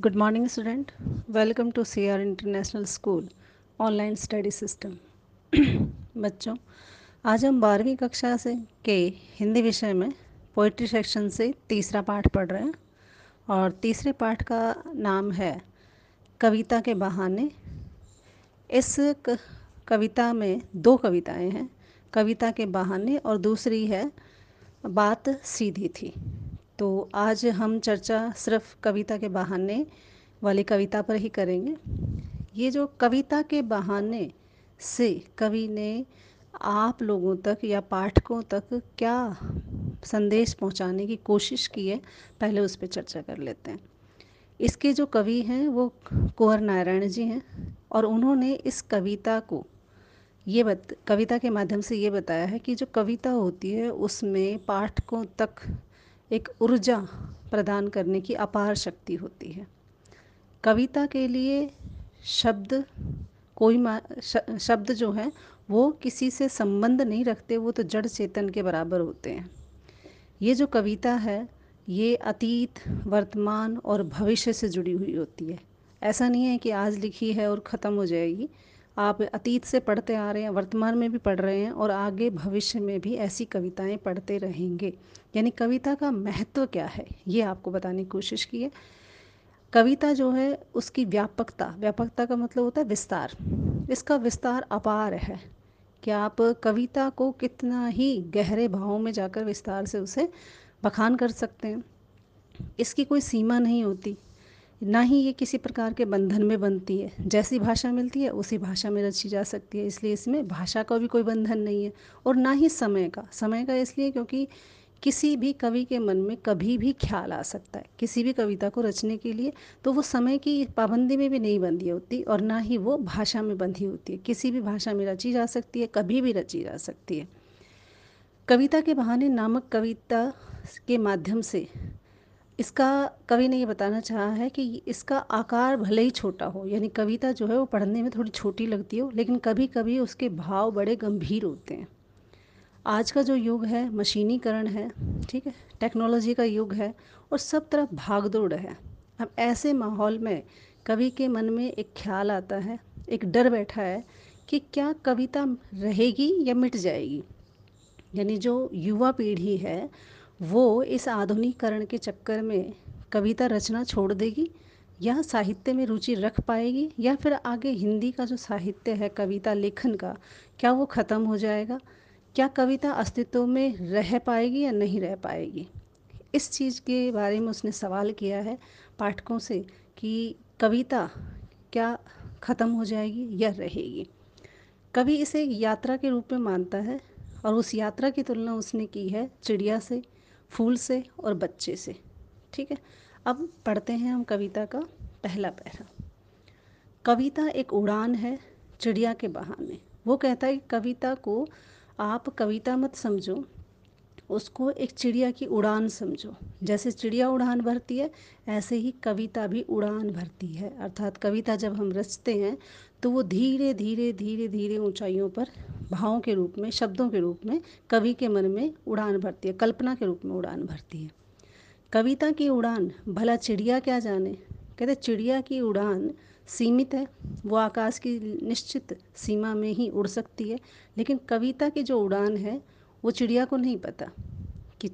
good morning student welcome to C R international school online study system बच्चों आज हम बारहवीं कक्षा से के हिंदी विषय में पोइट्री सेक्शन से तीसरा पाठ पढ़ रहे हैं और तीसरे पाठ का नाम है कविता के बहाने इस कविता में दो कविताएं हैं कविता के बहाने और दूसरी है बात सीधी थी तो आज हम चर्चा सिर्फ कविता के बहाने वाली कविता पर ही करेंगे ये जो कविता के बहाने से कवि ने आप लोगों तक या पाठकों तक क्या संदेश पहुंचाने की कोशिश की है पहले उस पर चर्चा कर लेते हैं इसके जो कवि हैं वो कुंवर नारायण जी हैं और उन्होंने इस कविता को ये बत कविता के माध्यम से ये बताया है कि जो कविता होती है उसमें पाठकों तक एक ऊर्जा प्रदान करने की अपार शक्ति होती है कविता के लिए शब्द कोई शब्द जो है वो किसी से संबंध नहीं रखते वो तो जड़ चेतन के बराबर होते हैं ये जो कविता है ये अतीत वर्तमान और भविष्य से जुड़ी हुई होती है ऐसा नहीं है कि आज लिखी है और ख़त्म हो जाएगी आप अतीत से पढ़ते आ रहे हैं वर्तमान में भी पढ़ रहे हैं और आगे भविष्य में भी ऐसी कविताएं पढ़ते रहेंगे यानी कविता का महत्व क्या है ये आपको बताने की कोशिश की है कविता जो है उसकी व्यापकता व्यापकता का मतलब होता है विस्तार इसका विस्तार अपार है कि आप कविता को कितना ही गहरे भावों में जाकर विस्तार से उसे बखान कर सकते हैं इसकी कोई सीमा नहीं होती ना ही ये किसी प्रकार के बंधन में बनती है जैसी भाषा मिलती है उसी भाषा में रची जा सकती है इसलिए इसमें भाषा का भी कोई बंधन नहीं है और ना ही समय का समय का इसलिए क्योंकि किसी भी कवि के मन में कभी भी ख्याल आ सकता है किसी भी कविता को रचने के लिए तो वो समय की पाबंदी में भी नहीं बंधी होती और ना ही वो भाषा में बंधी होती है किसी भी भाषा में रची जा सकती है कभी भी रची जा सकती है कविता के बहाने नामक कविता के माध्यम से इसका कवि ने ये बताना चाहा है कि इसका आकार भले ही छोटा हो यानी कविता जो है वो पढ़ने में थोड़ी छोटी लगती हो लेकिन कभी कभी उसके भाव बड़े गंभीर होते हैं आज का जो युग है मशीनीकरण है ठीक है टेक्नोलॉजी का युग है और सब तरफ भागदौड़ है अब ऐसे माहौल में कवि के मन में एक ख्याल आता है एक डर बैठा है कि क्या कविता रहेगी या मिट जाएगी यानी जो युवा पीढ़ी है वो इस आधुनिकीकरण के चक्कर में कविता रचना छोड़ देगी या साहित्य में रुचि रख पाएगी या फिर आगे हिंदी का जो साहित्य है कविता लेखन का क्या वो ख़त्म हो जाएगा क्या कविता अस्तित्व में रह पाएगी या नहीं रह पाएगी इस चीज़ के बारे में उसने सवाल किया है पाठकों से कि कविता क्या ख़त्म हो जाएगी या रहेगी कवि इसे यात्रा के रूप में मानता है और उस यात्रा की तुलना उसने की है चिड़िया से फूल से और बच्चे से ठीक है अब पढ़ते हैं हम कविता का पहला पैरा कविता एक उड़ान है चिड़िया के बहाने वो कहता है कि कविता को आप कविता मत समझो उसको एक चिड़िया की उड़ान समझो जैसे चिड़िया उड़ान भरती है ऐसे ही कविता भी उड़ान भरती है अर्थात कविता जब हम रचते हैं तो वो धीरे धीरे धीरे धीरे ऊंचाइयों पर भावों के रूप में शब्दों के रूप में कवि के मन में उड़ान भरती है कल्पना के रूप में उड़ान भरती है कविता की उड़ान भला चिड़िया क्या जाने कहते चिड़िया की उड़ान सीमित है वो आकाश की निश्चित सीमा में ही उड़ सकती है लेकिन कविता की जो उड़ान है वो चिड़िया को नहीं पता कि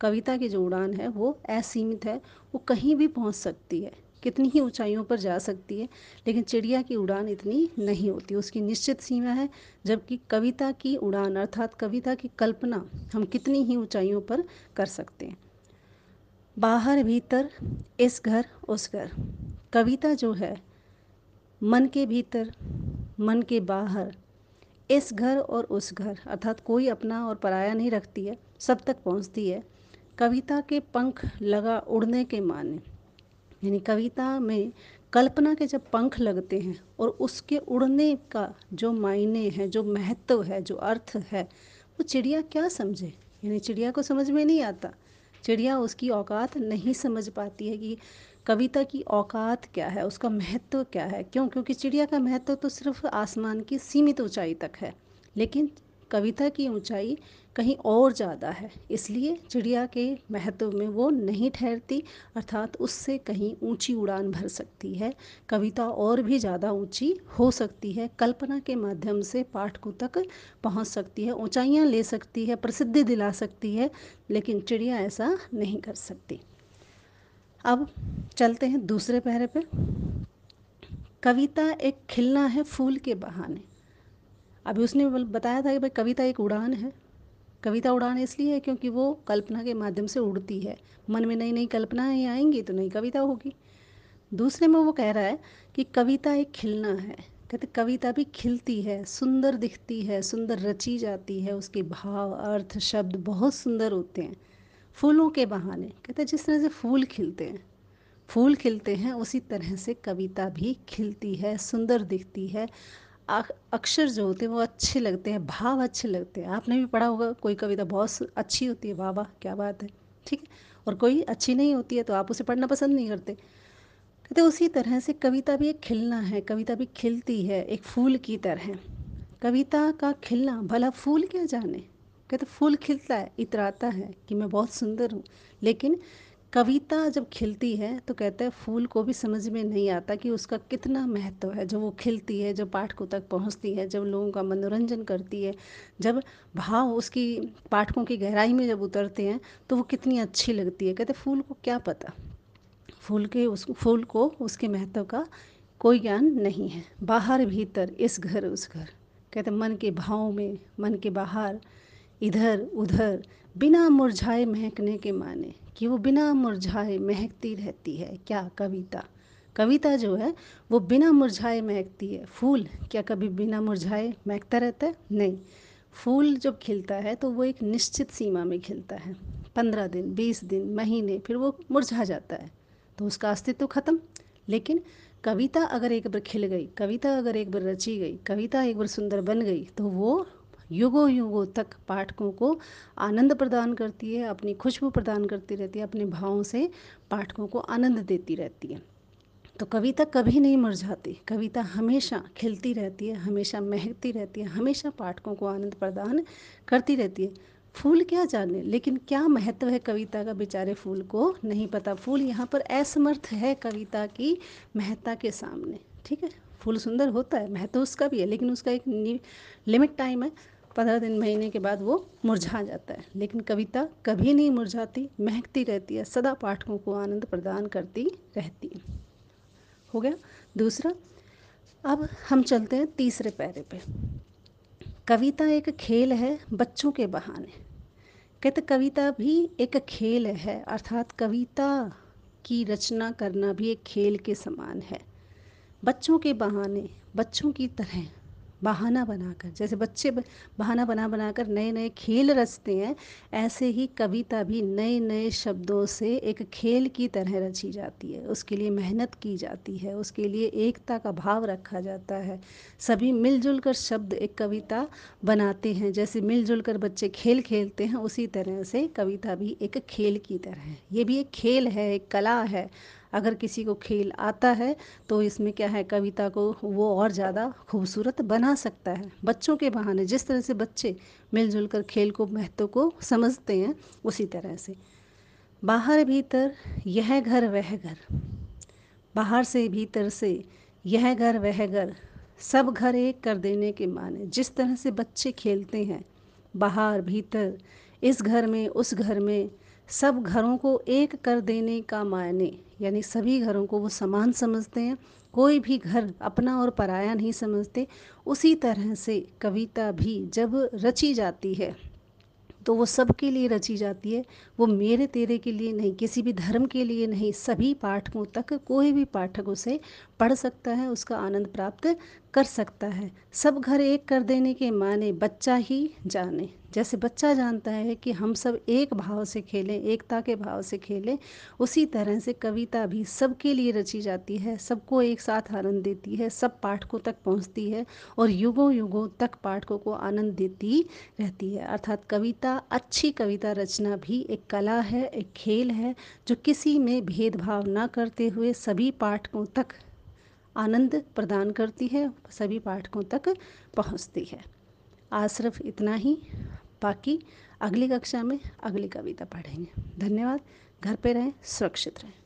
कविता की जो उड़ान है वो असीमित है वो कहीं भी पहुंच सकती है कितनी ही ऊंचाइयों पर जा सकती है लेकिन चिड़िया की उड़ान इतनी नहीं होती उसकी निश्चित सीमा है जबकि कविता की उड़ान अर्थात कविता की कल्पना हम कितनी ही ऊंचाइयों पर कर सकते हैं बाहर भीतर इस घर उस घर कविता जो है मन के भीतर मन के बाहर इस घर और उस घर अर्थात कोई अपना और पराया नहीं रखती है सब तक पहुंचती है कविता के पंख लगा उड़ने के माने यानी कविता में कल्पना के जब पंख लगते हैं और उसके उड़ने का जो मायने हैं जो महत्व है जो अर्थ है वो चिड़िया क्या समझे यानी चिड़िया को समझ में नहीं आता चिड़िया उसकी औकात नहीं समझ पाती है कि कविता की औकात क्या है उसका महत्व क्या है क्यों क्योंकि चिड़िया का महत्व तो सिर्फ आसमान की सीमित ऊंचाई तक है लेकिन कविता की ऊंचाई कहीं और ज़्यादा है इसलिए चिड़िया के महत्व में वो नहीं ठहरती अर्थात उससे कहीं ऊंची उड़ान भर सकती है कविता और भी ज़्यादा ऊंची हो सकती है कल्पना के माध्यम से पाठकों तक पहुंच सकती है ऊंचाइयां ले सकती है प्रसिद्धि दिला सकती है लेकिन चिड़िया ऐसा नहीं कर सकती अब चलते हैं दूसरे पहरे पर कविता एक खिलना है फूल के बहाने अभी उसने बताया था कि भाई कविता एक उड़ान है कविता उड़ान इसलिए है क्योंकि वो कल्पना के माध्यम से उड़ती है मन में नई नई कल्पनाएँ आएंगी तो नई कविता होगी दूसरे में वो कह रहा है कि कविता एक खिलना है कहते कविता भी खिलती है सुंदर दिखती है सुंदर रची जाती है उसके भाव अर्थ शब्द बहुत सुंदर होते हैं फूलों के बहाने कहते जिस तरह से फूल खिलते हैं फूल खिलते हैं उसी तरह से कविता भी खिलती है सुंदर दिखती है अक्षर जो होते हैं वो अच्छे लगते हैं भाव अच्छे लगते हैं आपने भी पढ़ा होगा कोई कविता बहुत अच्छी होती है वाह वाह क्या बात है ठीक है और कोई अच्छी नहीं होती है तो आप उसे पढ़ना पसंद नहीं करते कहते उसी तरह से कविता भी एक खिलना है कविता भी खिलती है एक फूल की तरह कविता का खिलना भला फूल क्या जाने कहते फूल खिलता है इतराता है कि मैं बहुत सुंदर हूँ लेकिन कविता जब खिलती है तो कहते हैं फूल को भी समझ में नहीं आता कि उसका कितना महत्व है जब वो खिलती है जब पाठकों तक पहुंचती है जब लोगों का मनोरंजन करती है जब भाव उसकी पाठकों की गहराई में जब उतरते हैं तो वो कितनी अच्छी लगती है कहते फूल को क्या पता फूल के उस फूल को उसके महत्व का कोई ज्ञान नहीं है बाहर भीतर इस घर उस घर कहते मन के भाव में मन के बाहर इधर उधर बिना मुरझाए महकने के माने कि वो बिना मुरझाए महकती रहती है क्या कविता कविता जो है वो बिना मुरझाए महकती है फूल क्या कभी बिना मुरझाए महकता रहता है नहीं फूल जब खिलता है तो वो एक निश्चित सीमा में खिलता है पंद्रह दिन बीस दिन महीने फिर वो मुरझा जाता है तो उसका अस्तित्व ख़त्म लेकिन कविता अगर एक बार खिल गई कविता अगर एक बार रची गई कविता एक बार सुंदर बन गई तो वो युगों युगों तक पाठकों को आनंद प्रदान करती है अपनी खुशबू प्रदान करती रहती है अपने भावों से पाठकों को आनंद देती रहती है तो कविता कभी नहीं मर जाती कविता हमेशा खिलती रहती है हमेशा महकती रहती है हमेशा पाठकों को आनंद प्रदान करती रहती है फूल क्या जाने लेकिन क्या महत्व है कविता का बेचारे फूल को नहीं पता फूल यहाँ पर असमर्थ है कविता की महत्ता के सामने ठीक है फूल सुंदर होता है महत्व उसका भी है लेकिन उसका एक लिमिट टाइम है पंद्रह दिन महीने के बाद वो मुरझा जाता है लेकिन कविता कभी नहीं मुरझाती महकती रहती है सदा पाठकों को आनंद प्रदान करती रहती हो गया दूसरा अब हम चलते हैं तीसरे पैरे पे कविता एक खेल है बच्चों के बहाने कहते कविता भी एक खेल है अर्थात कविता की रचना करना भी एक खेल के समान है बच्चों के बहाने बच्चों की तरह बहाना बनाकर जैसे बच्चे बहाना बना बनाकर नए नए खेल रचते हैं ऐसे ही कविता भी नए नए शब्दों से एक खेल की तरह रची जाती है उसके लिए मेहनत की जाती है उसके लिए एकता का भाव रखा जाता है सभी मिलजुल कर शब्द एक कविता बनाते हैं जैसे मिलजुल कर बच्चे खेल खेलते हैं उसी तरह से कविता भी एक खेल की तरह है ये भी एक खेल है एक कला है अगर किसी को खेल आता है तो इसमें क्या है कविता को वो और ज़्यादा खूबसूरत बना सकता है बच्चों के बहाने जिस तरह से बच्चे मिलजुल कर खेल को महत्व को समझते हैं उसी तरह से बाहर भीतर यह घर वह घर बाहर से भीतर से यह घर वह घर सब घर एक कर देने के माने जिस तरह से बच्चे खेलते हैं बाहर भीतर इस घर में उस घर में सब घरों को एक कर देने का मायने यानी सभी घरों को वो समान समझते हैं कोई भी घर अपना और पराया नहीं समझते उसी तरह से कविता भी जब रची जाती है तो वो सबके लिए रची जाती है वो मेरे तेरे के लिए नहीं किसी भी धर्म के लिए नहीं सभी पाठकों तक कोई भी पाठक उसे पढ़ सकता है उसका आनंद प्राप्त कर सकता है सब घर एक कर देने के माने बच्चा ही जाने जैसे बच्चा जानता है कि हम सब एक भाव से खेलें एकता के भाव से खेलें उसी तरह से कविता भी सबके लिए रची जाती है सबको एक साथ आनंद देती है सब पाठकों तक पहुंचती है और युगों युगों तक पाठकों को आनंद देती रहती है अर्थात कविता अच्छी कविता रचना भी एक कला है एक खेल है जो किसी में भेदभाव ना करते हुए सभी पाठकों तक आनंद प्रदान करती है सभी पाठकों तक पहुंचती है आज सिर्फ इतना ही बाकी अगली कक्षा में अगली कविता पढ़ेंगे धन्यवाद घर पे रहें सुरक्षित रहें